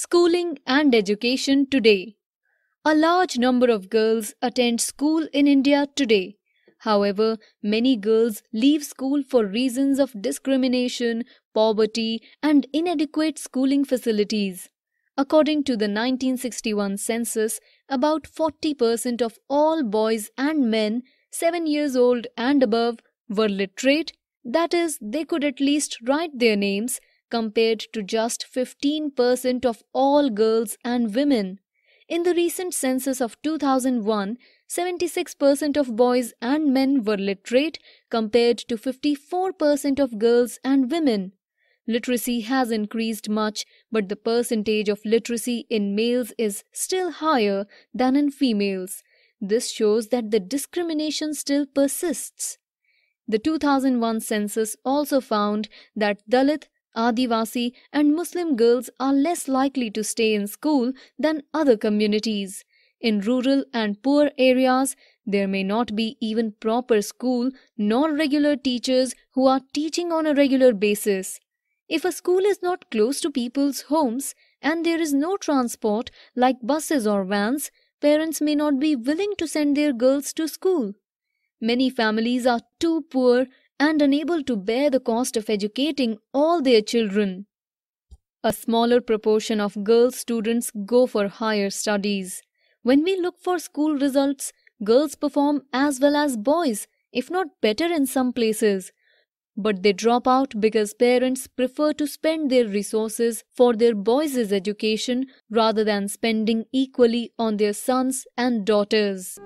Schooling and education today. A large number of girls attend school in India today. However, many girls leave school for reasons of discrimination, poverty, and inadequate schooling facilities. According to the 1961 census, about 40% of all boys and men 7 years old and above were literate, that is, they could at least write their names compared to just 15% of all girls and women. In the recent census of 2001, 76% of boys and men were literate compared to 54% of girls and women. Literacy has increased much, but the percentage of literacy in males is still higher than in females. This shows that the discrimination still persists. The 2001 census also found that Dalit, Adivasi and Muslim girls are less likely to stay in school than other communities. In rural and poor areas, there may not be even proper school nor regular teachers who are teaching on a regular basis. If a school is not close to people's homes and there is no transport like buses or vans, parents may not be willing to send their girls to school. Many families are too poor and unable to bear the cost of educating all their children. A smaller proportion of girl students go for higher studies. When we look for school results, girls perform as well as boys, if not better in some places. But they drop out because parents prefer to spend their resources for their boys' education rather than spending equally on their sons and daughters.